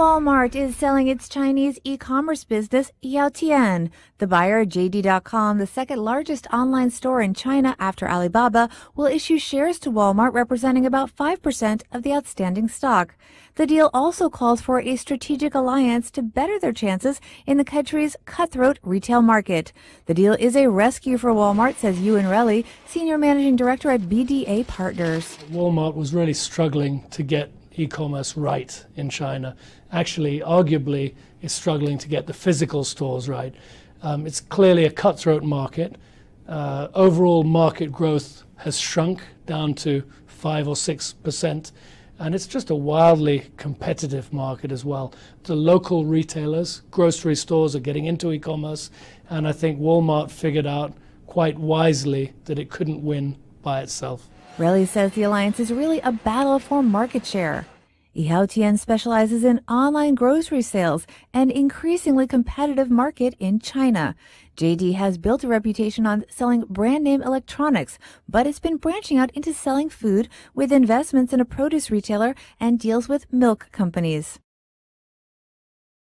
Walmart is selling its Chinese e-commerce business Yaotian. The buyer, JD.com, the second largest online store in China after Alibaba, will issue shares to Walmart representing about 5% of the outstanding stock. The deal also calls for a strategic alliance to better their chances in the country's cutthroat retail market. The deal is a rescue for Walmart, says Ewan Relly, senior managing director at BDA Partners. Walmart was really struggling to get e-commerce right in China. Actually, arguably, is struggling to get the physical stores right. Um, it's clearly a cutthroat market. Uh, overall market growth has shrunk down to five or six percent, and it's just a wildly competitive market as well. The local retailers, grocery stores, are getting into e-commerce, and I think Walmart figured out quite wisely that it couldn't win by itself. Relly says the alliance is really a battle for market share. EOTN specializes in online grocery sales and increasingly competitive market in China. JD has built a reputation on selling brand name electronics, but it's been branching out into selling food with investments in a produce retailer and deals with milk companies.